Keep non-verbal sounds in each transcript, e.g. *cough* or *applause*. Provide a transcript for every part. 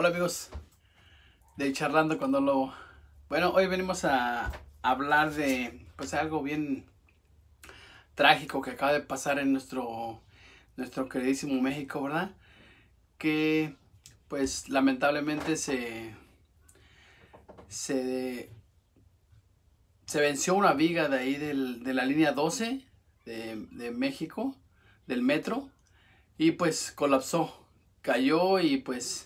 Hola amigos de Charlando cuando lo Bueno, hoy venimos a hablar de pues algo bien trágico que acaba de pasar en nuestro nuestro queridísimo México, ¿verdad? Que pues lamentablemente se se se venció una viga de ahí de la línea 12 de, de México, del metro, y pues colapsó, cayó y pues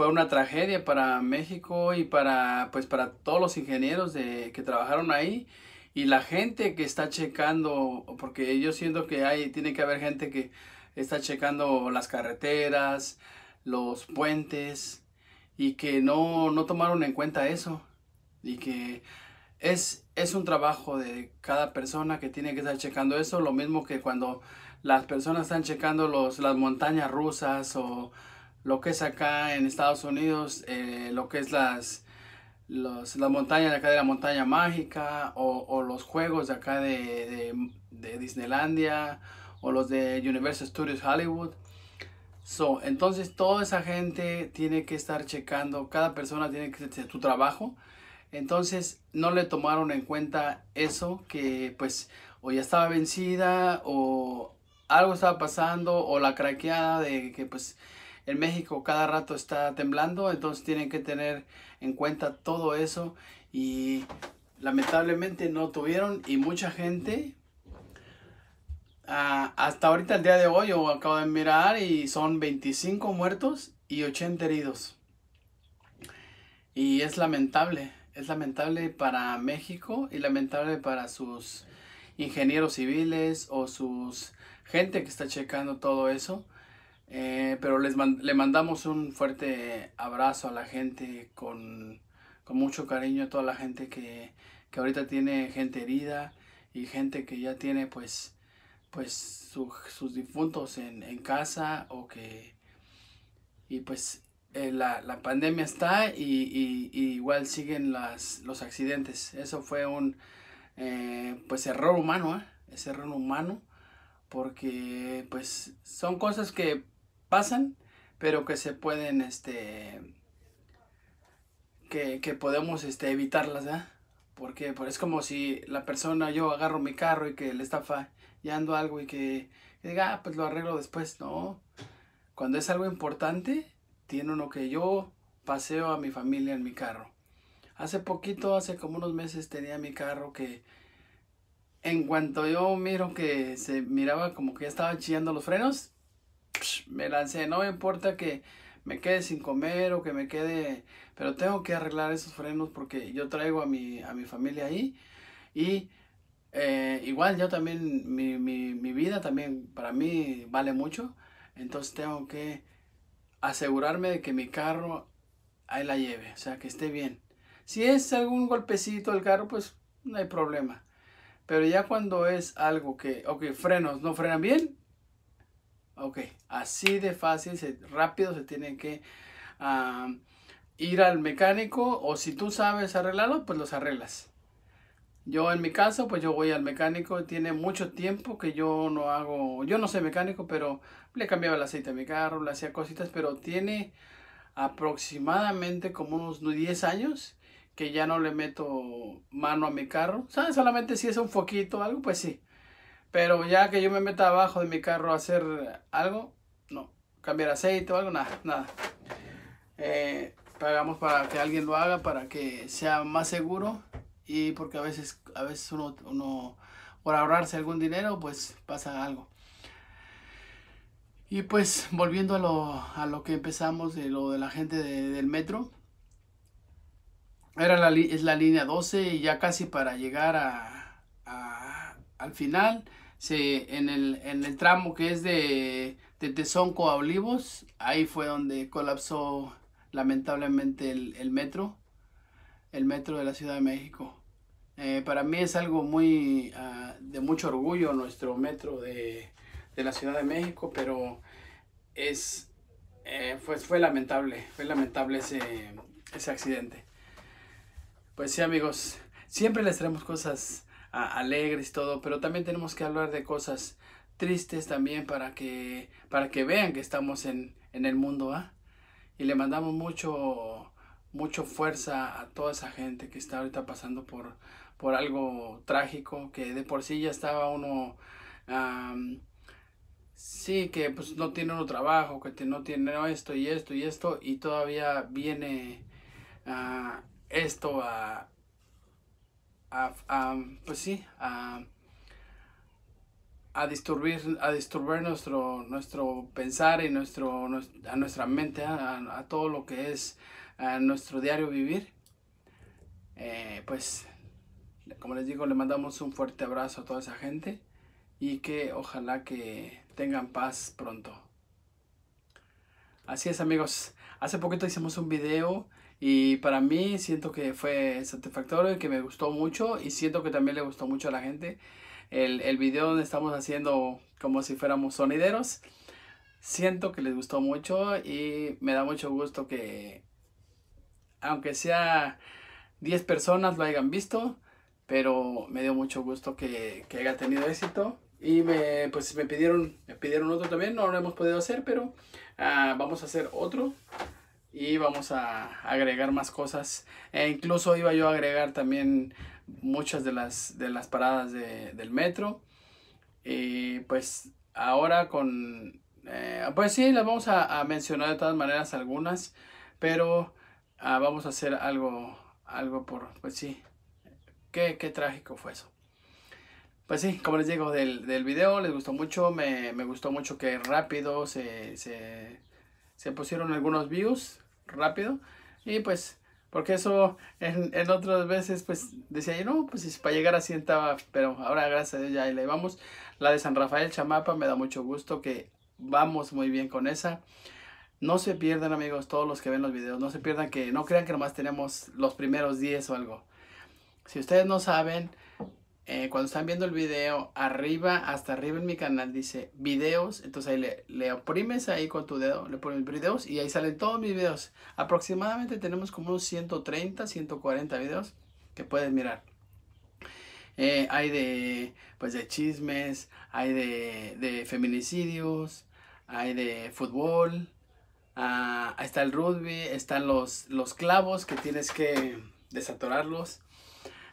fue una tragedia para México y para, pues, para todos los ingenieros de, que trabajaron ahí y la gente que está checando, porque yo siento que hay, tiene que haber gente que está checando las carreteras, los puentes y que no, no tomaron en cuenta eso y que es, es un trabajo de cada persona que tiene que estar checando eso, lo mismo que cuando las personas están checando los, las montañas rusas o lo que es acá en Estados Unidos, eh, lo que es las, los, montañas de acá de la montaña mágica o, los juegos de acá de, de, Disneylandia o los de Universal Studios Hollywood. So, entonces toda esa gente tiene que estar checando, cada persona tiene que hacer su trabajo. Entonces no le tomaron en cuenta eso, que pues o ya estaba vencida o algo estaba pasando o la craqueada de que pues en México cada rato está temblando, entonces tienen que tener en cuenta todo eso y lamentablemente no tuvieron y mucha gente ah, hasta ahorita el día de hoy yo acabo de mirar y son 25 muertos y 80 heridos y es lamentable es lamentable para México y lamentable para sus ingenieros civiles o sus gente que está checando todo eso eh, pero les le mandamos un fuerte abrazo a la gente con, mucho cariño a toda la gente que, ahorita tiene gente herida y gente que ya tiene pues pues sus difuntos en, en, casa o que y pues eh, la, pandemia está y, igual siguen las, los accidentes eso fue un eh, pues error humano ¿eh? es error humano porque pues son cosas que pasan, pero que se pueden, este, que, podemos este, evitarlas, Porque es como si la persona, yo agarro mi carro y que le está fallando algo y que, diga, ah, pues lo arreglo después. No, cuando es algo importante, tiene uno que yo paseo a mi familia en mi carro. Hace poquito, hace como unos meses, tenía mi carro que en cuanto yo miro que se miraba como que ya estaba chillando los frenos, me lancé, no me importa que me quede sin comer o que me quede, pero tengo que arreglar esos frenos porque yo traigo a mi, a mi familia ahí y eh, igual yo también, mi, vida también para mí vale mucho, entonces tengo que asegurarme de que mi carro ahí la lleve, o sea, que esté bien. Si es algún golpecito el carro, pues no hay problema. Pero ya cuando es algo que, ok, frenos no frenan bien, Ok, así de fácil, rápido se tiene que ah, ir al mecánico o si tú sabes arreglarlo, pues los arreglas. Yo en mi caso, pues yo voy al mecánico, tiene mucho tiempo que yo no hago, yo no soy mecánico, pero le cambiaba el aceite a mi carro, le hacía cositas, pero tiene aproximadamente como unos 10 años que ya no le meto mano a mi carro. ¿Sabes? Solamente si es un foquito o algo, pues sí. Pero ya que yo me meta abajo de mi carro a hacer algo, no. Cambiar aceite o algo, nada, nada. Eh, pagamos para que alguien lo haga, para que sea más seguro. Y porque a veces, a veces uno, uno por ahorrarse algún dinero, pues pasa algo. Y pues volviendo a lo, a lo que empezamos, de lo de la gente del metro. Era la, es la línea 12 y ya casi para llegar a, al final Sí, en, el, en el tramo que es de, de Tezonco a Olivos, ahí fue donde colapsó lamentablemente el, metro, el metro de la Ciudad de México. Eh, para mí es algo muy ah, de mucho orgullo nuestro metro de, la Ciudad de México, pero es eh, pues fue lamentable, fue lamentable ese, ese accidente. Pues sí amigos, siempre les traemos cosas alegres, todo, pero también tenemos que hablar de cosas tristes también para que, para que vean que estamos en, en el mundo. ¿ah? Y le mandamos mucho, mucho fuerza a toda esa gente que está ahorita pasando por, por algo trágico, que de por sí ya estaba uno... Sí, que pues no tiene un trabajo, que no tiene esto y esto y esto, y todavía viene ah, esto a, a, pues sí, a, disturbir, a disturbar nuestro, nuestro pensar y nuestro, a nuestra mente, a, todo lo que es nuestro diario vivir. Eh, pues, como les digo, le mandamos un fuerte abrazo a toda esa gente y que ojalá que tengan paz pronto. Así es amigos, hace poquito hicimos un video y para mí siento que fue satisfactorio y que me gustó mucho y siento que también le gustó mucho a la gente. El, el video donde estamos haciendo como si fuéramos sonideros, siento que les gustó mucho y me da mucho gusto que aunque sea 10 personas lo hayan visto, pero me dio mucho gusto que, que haya tenido éxito. Y me, pues me pidieron, me pidieron otro también, no lo hemos podido hacer, pero ah, vamos a hacer otro y vamos a agregar más cosas. E incluso iba yo a agregar también muchas de las, de las paradas del metro. Y pues ahora con... Eh, pues sí, las vamos a, mencionar de todas maneras algunas, pero ah, vamos a hacer algo, algo por... Pues sí, qué, trágico fue eso. Pues sí, como les digo, del, del video les gustó mucho, me, me gustó mucho que rápido se, se se pusieron algunos views rápido y pues porque eso en, otras veces pues decía yo no pues para llegar a 100 estaba pero ahora gracias a Dios ya le vamos la de San Rafael Chamapa me da mucho gusto que vamos muy bien con esa no se pierdan amigos todos los que ven los videos no se pierdan que no crean que nomás tenemos los primeros 10 o algo si ustedes no saben eh, cuando están viendo el video, arriba, hasta arriba en mi canal dice videos. Entonces ahí le, le oprimes ahí con tu dedo, le pones videos y ahí salen todos mis videos. Aproximadamente tenemos como unos 130, 140 videos que puedes mirar. Eh, hay de, pues de chismes, hay de, de feminicidios, hay de fútbol, ah, está el rugby, están los, los clavos que tienes que desatorarlos.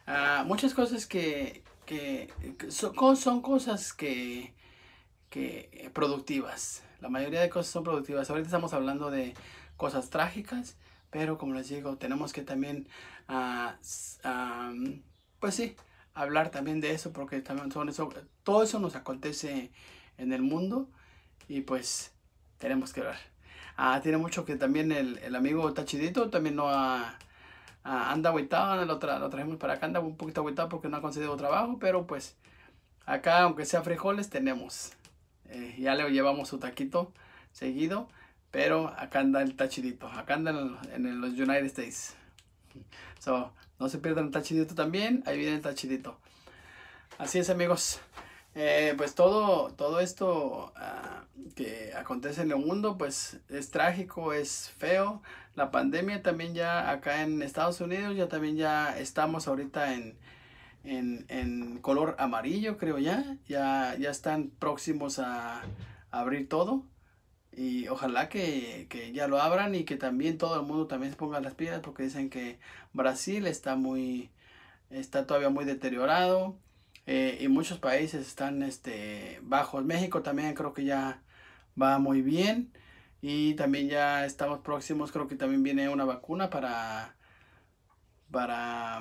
Ah, muchas cosas que, que, son, cosas que, productivas. La mayoría de cosas son productivas. Ahorita estamos hablando de cosas trágicas, pero como les digo, tenemos que también, ah, ah, pues sí, hablar también de eso, porque también son eso, todo eso nos acontece en el mundo y pues tenemos que hablar. Ah, tiene mucho que también el, el amigo Tachidito también no ha anda agüitado, lo, lo, trajimos para acá, anda un poquito agüitado porque no ha conseguido trabajo, pero pues acá, aunque sea frijoles, tenemos. Eh, ya le llevamos su taquito seguido, pero acá anda el tachidito, acá anda en, los United States. So, no se pierdan el tachidito también, ahí viene el tachidito. Así es amigos. Eh, pues todo, todo esto ah, que acontece en el mundo, pues es trágico, es feo. La pandemia también ya acá en Estados Unidos, ya también ya estamos ahorita en, color amarillo, creo ya. Ya, ya están próximos a, abrir todo. Y ojalá que, ya lo abran y que también todo el mundo también se ponga las pilas porque dicen que Brasil está muy, está todavía muy deteriorado eh, y muchos países están este, bajos. México también creo que ya va muy bien y también ya estamos próximos, creo que también viene una vacuna para, para,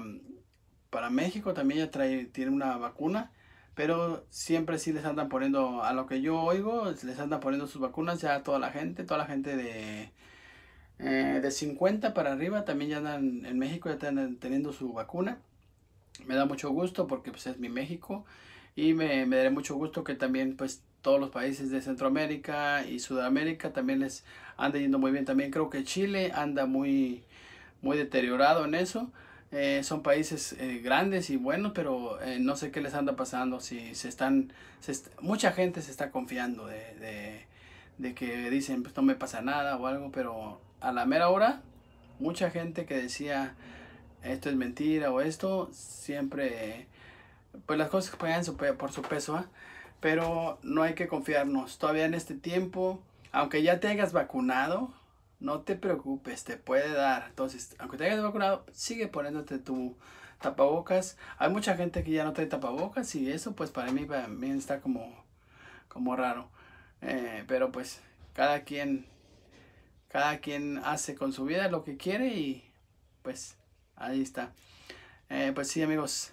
México, también ya trae, tiene una vacuna. Pero siempre sí les andan poniendo, a lo que yo oigo, les andan poniendo sus vacunas ya a toda la gente, toda la gente de, eh, de 50 para arriba también ya andan en México, ya están teniendo su vacuna me da mucho gusto porque pues, es mi México y me, me daré mucho gusto que también pues todos los países de Centroamérica y Sudamérica también les anda yendo muy bien. También creo que Chile anda muy, muy deteriorado en eso. Eh, son países eh, grandes y buenos, pero eh, no sé qué les anda pasando. Si se están, mucha gente se está confiando de, de, que dicen, pues no me pasa nada o algo, pero a la mera hora, mucha gente que decía, esto es mentira o esto, siempre, pues las cosas pagan por su peso, pero no hay que confiarnos. Todavía en este tiempo, aunque ya te hayas vacunado, no te preocupes, te puede dar. Entonces, aunque te hayas vacunado, sigue poniéndote tu tapabocas. Hay mucha gente que ya no trae tapabocas y eso, pues para mí, también está como, como raro. Eh, pero pues cada quien, cada quien hace con su vida lo que quiere y pues Ahí está. Eh, pues sí, amigos,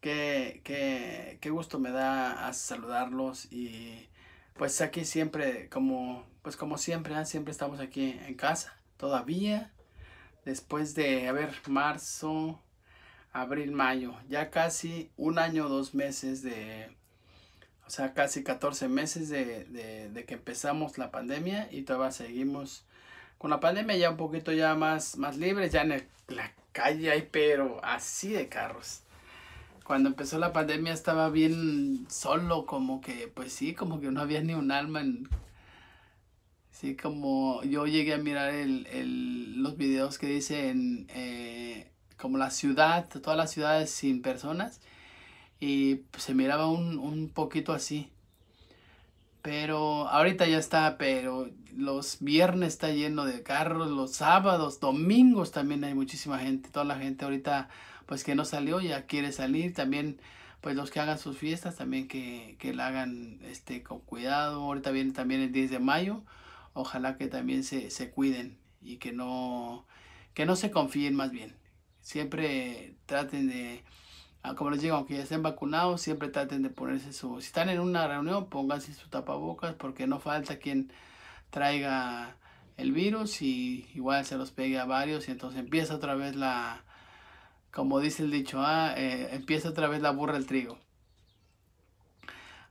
qué, qué, gusto me da saludarlos y pues aquí siempre, como, pues como siempre, ¿ah? siempre estamos aquí en casa, todavía, después de, a ver, marzo, abril, mayo, ya casi un año, dos meses de, o sea, casi 14 meses de, que empezamos la pandemia y todavía seguimos con la pandemia ya un poquito ya más, más libres, ya en el, calle hay, pero así de carros. Cuando empezó la pandemia estaba bien solo, como que, pues sí, como que no había ni un alma. En... Sí, como yo llegué a mirar el, los videos que dicen eh, como la ciudad, todas las ciudades sin personas. Y pues, se miraba un, un poquito así. Pero ahorita ya está, pero los viernes está lleno de carros, los sábados, domingos también hay muchísima gente, toda la gente ahorita pues que no salió ya quiere salir, también pues los que hagan sus fiestas también que, que la hagan este con cuidado, ahorita viene también el 10 de mayo, ojalá que también se, se cuiden y que no, que no se confíen más bien, siempre traten de ah, como les digo, aunque ya estén vacunados, siempre traten de ponerse su... Si están en una reunión, pónganse su tapabocas porque no falta quien traiga el virus y igual se los pegue a varios y entonces empieza otra vez la, como dice el dicho, ah, eh, empieza otra vez la burra el trigo.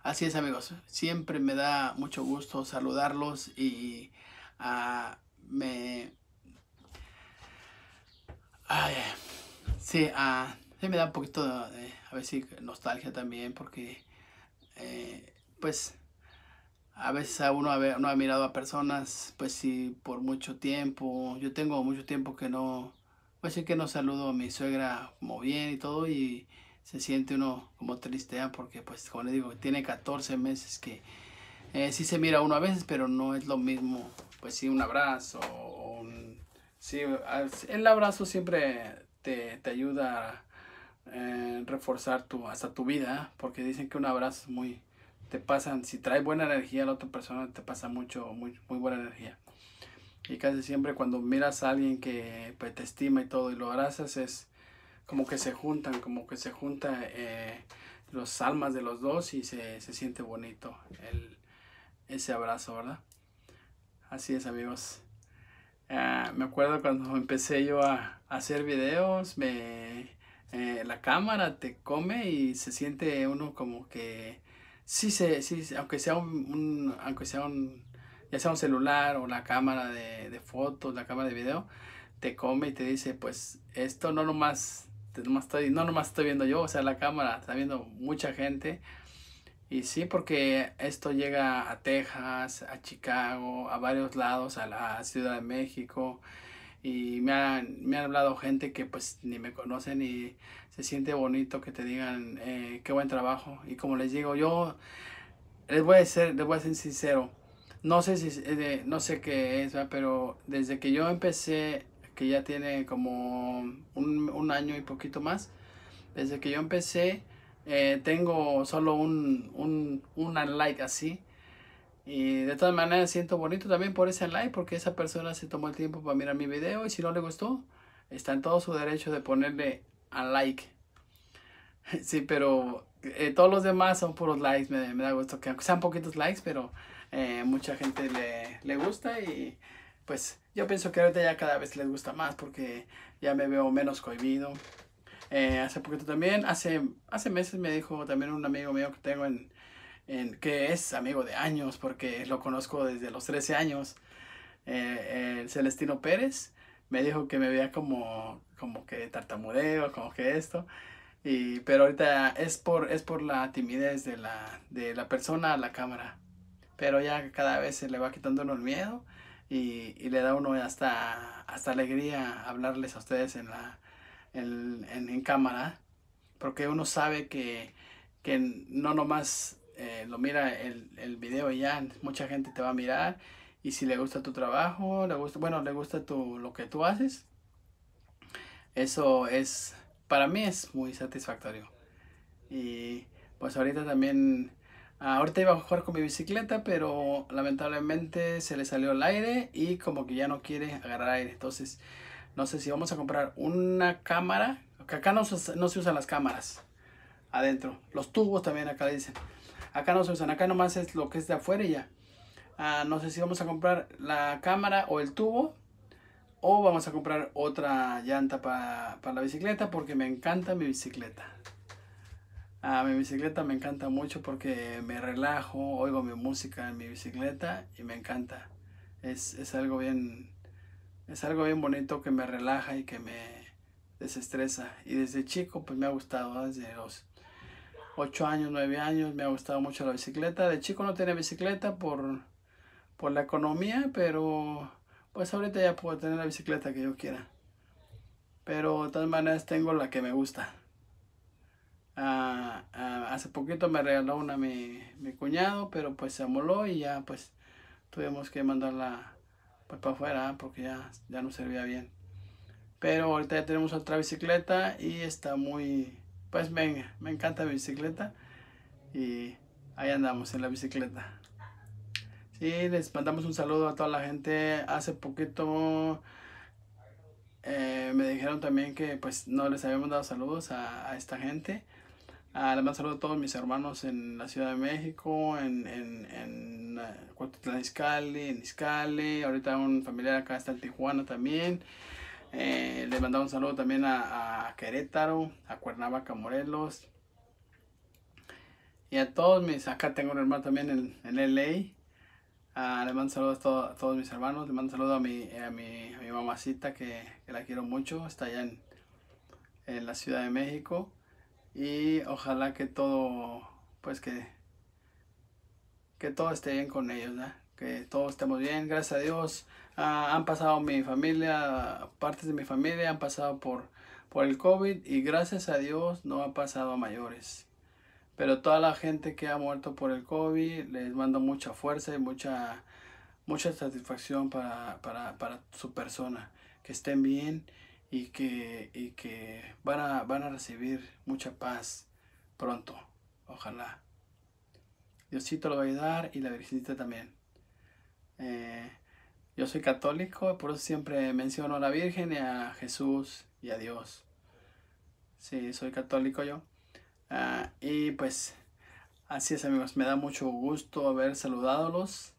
Así es amigos, siempre me da mucho gusto saludarlos y ah, me... Ay, sí, a ah, se me da un poquito de, a ver si nostalgia también porque eh, pues a veces uno, no ha mirado a personas, pues sí, por mucho tiempo. Yo tengo mucho tiempo que no, pues sí que no saludo a mi suegra como bien y todo y se siente uno como triste, ¿ah? porque pues como le digo, tiene 14 meses que eh, sí se mira uno a veces, pero no es lo mismo, pues sí, un abrazo. O sí, el abrazo siempre te, ayuda a eh, reforzar tu, hasta tu vida, ¿ah? porque dicen que un abrazo es muy te pasan, si trae buena energía a la otra persona, te pasa mucho, muy, muy buena energía. Y casi siempre cuando miras a alguien que pues, te estima y todo y lo abrazas, es como que se juntan, como que se juntan eh, los almas de los dos y se, siente bonito ese abrazo, ¿verdad? Así es, amigos. Ah, me acuerdo cuando empecé yo a, hacer videos, me, eh, la cámara te come y se siente uno como que sí, se, sí aunque sea un, aunque sea un, ya sea un celular o la cámara de, fotos, la cámara de video, te come y te dice, pues esto no nomás, estoy, no nomás estoy viendo yo, o sea, la cámara está viendo mucha gente. Y sí, porque esto llega a Texas, a Chicago, a varios lados, a la Ciudad de México. Y me han, me han hablado gente que pues ni me conocen y se siente bonito que te digan eh, qué buen trabajo. Y como les digo, yo les voy a ser, les voy a ser sincero. No sé si, eh, no sé qué es, pero desde que yo empecé, que ya tiene como un, año y poquito más, desde que yo empecé, eh, tengo solo un, un, un like así. Y de todas maneras siento bonito también por ese like, porque esa persona se tomó el tiempo para mirar mi video y si no le gustó, está en todo su derecho de ponerle a like. *laughs* Sí, pero eh, todos los demás son puros likes. Me, da gusto que sean poquitos likes, pero eh, mucha gente le, gusta y pues yo pienso que ahorita ya cada vez les gusta más porque ya me veo menos cohibido. Eh, hace poquito también, hace, hace meses me dijo también un amigo mío que tengo en, en que es amigo de años porque lo conozco desde los 13 años, el Celestino Pérez me dijo que me veía como, como que tartamudeo, como que esto. Y, pero ahorita es por, es por la timidez de la, de la persona a la cámara. Pero ya cada vez se le va quitando el miedo y, le da uno hasta, hasta alegría hablarles a ustedes en, la, en, en, cámara. Porque uno sabe que, que no nomás eh, lo mira el, el video y ya, mucha gente te va a mirar y si le gusta tu trabajo, le gusta, bueno, le gusta tu, lo que tú haces, eso es, para mí es muy satisfactorio. Y pues ahorita también, ah, ahorita iba a jugar con mi bicicleta, pero lamentablemente se le salió el aire y como que ya no quiere agarrar aire. Entonces, no sé si vamos a comprar una cámara, acá no se, no se usan las cámaras adentro. Los tubos también acá dicen. Acá no se usan, acá nomás es lo que es de afuera y ya. Ah, no sé si vamos a comprar la cámara o el tubo o vamos a comprar otra llanta para, la bicicleta porque me encanta mi bicicleta. Ah, mi bicicleta me encanta mucho porque me relajo, oigo mi música en mi bicicleta y me encanta. Es, algo bien es algo bien bonito que me relaja y que me desestresa. Y desde chico pues me ha gustado, desde los 8 años, 9 años me ha gustado mucho la bicicleta. De chico no tenía bicicleta por por la economía, pero pues ahorita ya puedo tener la bicicleta que yo quiera. Pero de todas maneras tengo la que me gusta. Ah, ah, hace poquito me regaló una mi, mi cuñado, pero pues se amoló y ya pues tuvimos que mandarla pues, para afuera ah, porque ya, ya no servía bien. Pero ahorita ya tenemos otra bicicleta y está muy... Pues venga, me encanta mi bicicleta y ahí andamos en la bicicleta. Y les mandamos un saludo a toda la gente. Hace poquito eh, me dijeron también que pues no les habíamos dado saludos a, esta gente. Ah, les mando saludos a todos mis hermanos en la Ciudad de México, en, en, en eh, Cuautitlán en Izcalli. Ahorita un familiar acá está en Tijuana también. Eh, les mandamos un saludo también a, Querétaro, a Cuernavaca, Morelos. Y a todos mis, acá tengo un hermano también en, en LA. Ah, le mando saludos a, todos mis hermanos, le mando saludos a mi, eh, a mi, mamacita que, la quiero mucho, está allá en, la Ciudad de México y ojalá que todo, pues que, que todo esté bien con ellos, que todos estemos bien, gracias a Dios. Ah, han pasado mi familia, partes de mi familia han pasado por, por el COVID y gracias a Dios no ha pasado a mayores. Pero toda la gente que ha muerto por el COVID, les mando mucha fuerza y mucha, mucha satisfacción para, su persona. Que estén bien y que, que van, a, van a recibir mucha paz pronto. Ojalá. Diosito lo va a ayudar y la Virgencita también. Eh, yo soy católico, por eso siempre menciono a la Virgen y a Jesús y a Dios. Sí, soy católico yo. Ah, y pues así es amigos, me da mucho gusto haber saludadolos.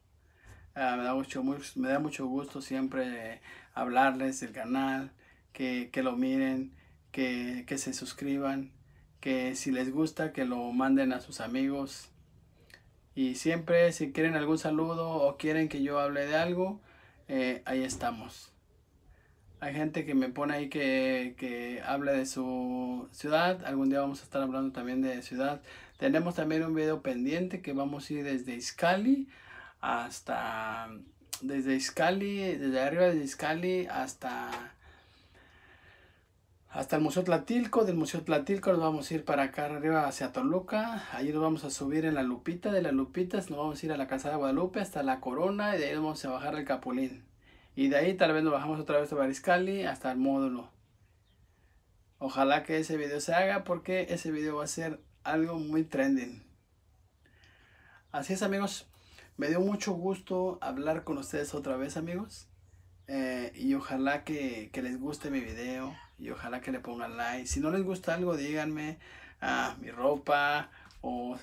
Ah, me, da mucho, me da mucho gusto siempre hablarles del canal, que, lo miren, que, se suscriban, que si les gusta que lo manden a sus amigos. Y siempre si quieren algún saludo o quieren que yo hable de algo, eh, ahí estamos. Hay gente que me pone ahí que, habla de su ciudad. Algún día vamos a estar hablando también de ciudad. Tenemos también un video pendiente que vamos a ir desde Iscali hasta... Desde Iscali, desde arriba de Iscali hasta hasta el Museo Tlatilco, del Museo Tlatilco nos vamos a ir para acá arriba hacia Toluca, allí nos vamos a subir en la Lupita, de la Lupitas nos vamos a ir a la Casa de Guadalupe hasta la Corona y de ahí nos vamos a bajar al Capulín. Y de ahí tal vez nos bajamos otra vez a Bariscali hasta el módulo. Ojalá que ese video se haga porque ese video va a ser algo muy trending. Así es amigos, me dio mucho gusto hablar con ustedes otra vez amigos. Eh, y ojalá que, les guste mi video y ojalá que le pongan like. Si no les gusta algo díganme ah, mi ropa o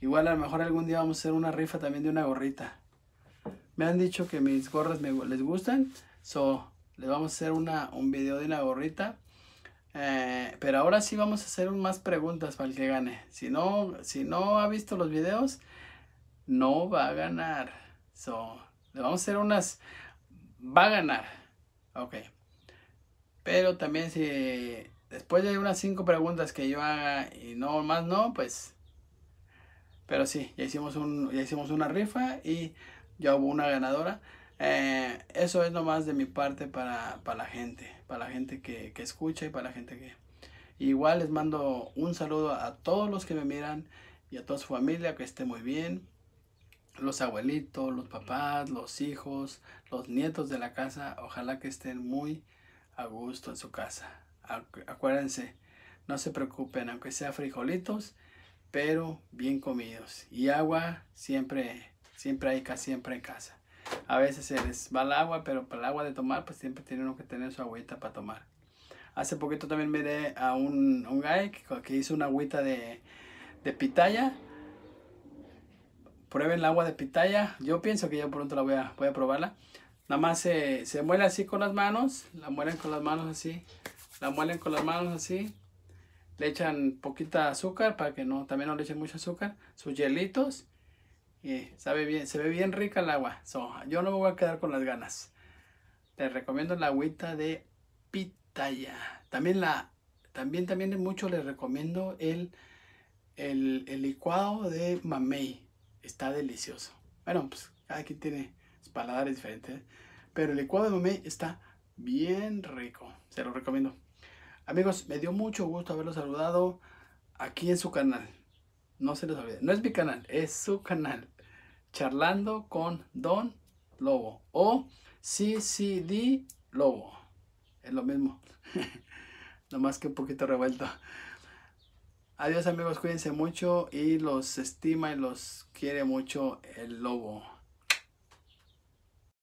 igual a lo mejor algún día vamos a hacer una rifa también de una gorrita. Me han dicho que mis gorras me, les gustan. So, les vamos a hacer una, un video de una gorrita. Eh, pero ahora sí vamos a hacer más preguntas para el que gane. Si no, si no ha visto los videos, no va a ganar. So, le vamos a hacer unas... Va a ganar. Ok. Pero también si después de unas cinco preguntas que yo haga y no más no, pues... Pero sí, ya hicimos, un, ya hicimos una rifa y ya hubo una ganadora. Eh, eso es nomás de mi parte para, la gente, para la gente que, escucha y para la gente que... Igual les mando un saludo a todos los que me miran y a toda su familia, que esté muy bien. Los abuelitos, los papás, los hijos, los nietos de la casa, ojalá que estén muy a gusto en su casa. Acuérdense, no se preocupen, aunque sea frijolitos, pero bien comidos. Y agua siempre siempre hay siempre en casa. A veces se les va el agua, pero para el agua de tomar, pues siempre tiene uno que tener su agüita para tomar. Hace poquito también miré a un, un guy que, hizo una agüita de, de pitaya. Prueben el agua de pitaya. Yo pienso que yo pronto la voy a, voy a probarla. Nada más se, se muele así con las manos. La muelen con las manos así. La muelen con las manos así. Le echan poquita azúcar para que no, también no le echen mucho azúcar. Sus hielitos eh, sabe bien, se ve bien rica el agua. yo no me voy a quedar con las ganas. Te recomiendo la agüita de pitaya. También la también también mucho les recomiendo el, el, licuado de mamey. Está delicioso. Bueno, pues cada quien tiene paladares diferentes. ¿eh? Pero el licuado de mamey está bien rico. Se lo recomiendo. Amigos, me dio mucho gusto haberlos saludado aquí en su canal. No se les olvide. No es mi canal, es su canal charlando con Don Lobo o CCD Lobo. Es lo mismo, *laughs* nomás que un poquito revuelto. Adiós amigos, cuídense mucho y los estima y los quiere mucho el lobo.